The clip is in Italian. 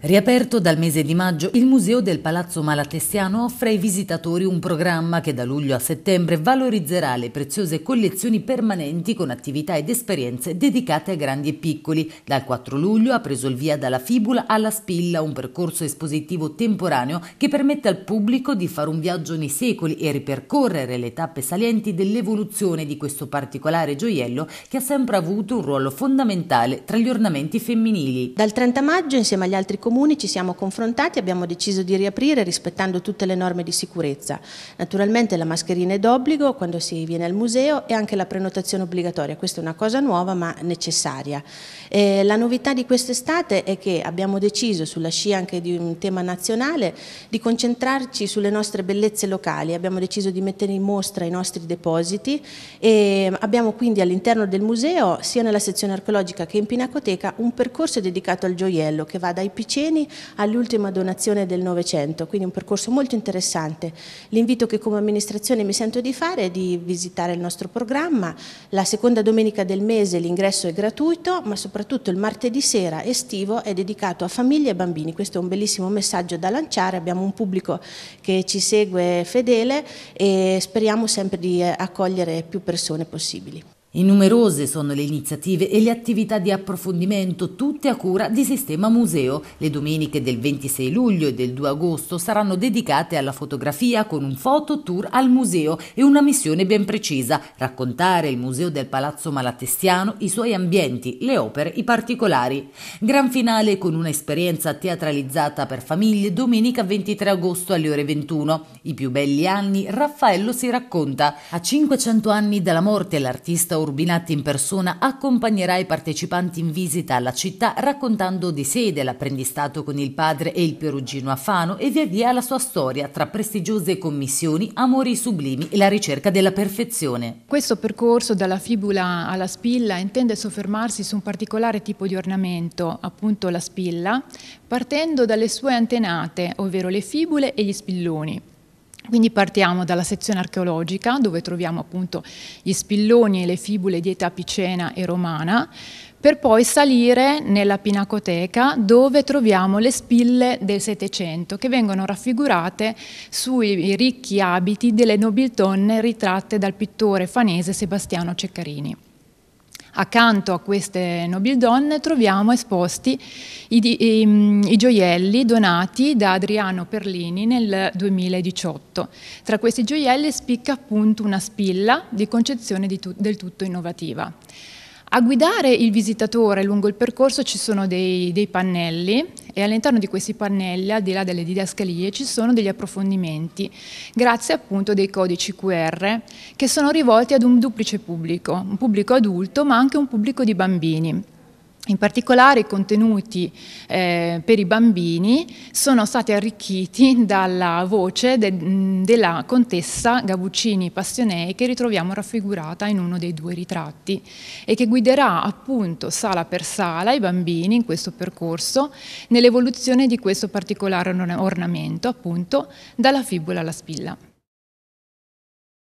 Riaperto dal mese di maggio, il Museo del Palazzo Malatestiano offre ai visitatori un programma che da luglio a settembre valorizzerà le preziose collezioni permanenti con attività ed esperienze dedicate a grandi e piccoli. Dal 4 luglio ha preso il via dalla Fibula alla Spilla, un percorso espositivo temporaneo che permette al pubblico di fare un viaggio nei secoli e ripercorrere le tappe salienti dell'evoluzione di questo particolare gioiello che ha sempre avuto un ruolo fondamentale tra gli ornamenti femminili. Dal 30 maggio, insieme agli altri comuni ci siamo confrontati e abbiamo deciso di riaprire rispettando tutte le norme di sicurezza. Naturalmente la mascherina è d'obbligo quando si viene al museo e anche la prenotazione obbligatoria, questa è una cosa nuova ma necessaria. Eh, la novità di quest'estate è che abbiamo deciso, sulla scia anche di un tema nazionale, di concentrarci sulle nostre bellezze locali, abbiamo deciso di mettere in mostra i nostri depositi e abbiamo quindi all'interno del museo, sia nella sezione archeologica che in pinacoteca, un percorso dedicato al gioiello che va dai piccini Ceceni all'ultima donazione del Novecento, quindi un percorso molto interessante. L'invito che come amministrazione mi sento di fare è di visitare il nostro programma, la seconda domenica del mese l'ingresso è gratuito, ma soprattutto il martedì sera estivo è dedicato a famiglie e bambini, questo è un bellissimo messaggio da lanciare, abbiamo un pubblico che ci segue fedele e speriamo sempre di eh, accogliere più persone possibili numerose sono le iniziative e le attività di approfondimento, tutte a cura di Sistema Museo. Le domeniche del 26 luglio e del 2 agosto saranno dedicate alla fotografia con un tour al museo e una missione ben precisa, raccontare il museo del Palazzo Malatestiano, i suoi ambienti, le opere, i particolari. Gran finale con un'esperienza teatralizzata per famiglie domenica 23 agosto alle ore 21. I più belli anni Raffaello si racconta. A 500 anni dalla morte l'artista urbano Urbinati in persona accompagnerà i partecipanti in visita alla città raccontando di sé, dell'apprendistato con il padre e il perugino Afano e via via la sua storia tra prestigiose commissioni, amori sublimi e la ricerca della perfezione. Questo percorso dalla fibula alla spilla intende soffermarsi su un particolare tipo di ornamento, appunto la spilla, partendo dalle sue antenate, ovvero le fibule e gli spilloni. Quindi partiamo dalla sezione archeologica dove troviamo appunto gli spilloni e le fibule di età picena e romana, per poi salire nella pinacoteca dove troviamo le spille del Settecento che vengono raffigurate sui ricchi abiti delle nobiltonne ritratte dal pittore fanese Sebastiano Ceccarini. Accanto a queste nobildonne troviamo esposti i, i, ehm, i, gioielli donati da Adriano Perlini nel 2018. Tra questi gioielli spicca appunto una spilla di concezione di tu, del tutto innovativa. A guidare il visitatore lungo il percorso ci sono dei, dei pannelli e all'interno di questi pannelli, al di là delle didascalie, ci sono degli approfondimenti, grazie appunto dei codici QR che sono rivolti ad un duplice pubblico, un pubblico adulto ma anche un pubblico di bambini. In particolare i contenuti eh, per i bambini sono stati arricchiti dalla voce de della contessa Gabuccini Passionei che ritroviamo raffigurata in uno dei due ritratti e che guiderà appunto sala per sala i bambini in questo percorso nell'evoluzione di questo particolare ornamento appunto dalla fibula alla spilla.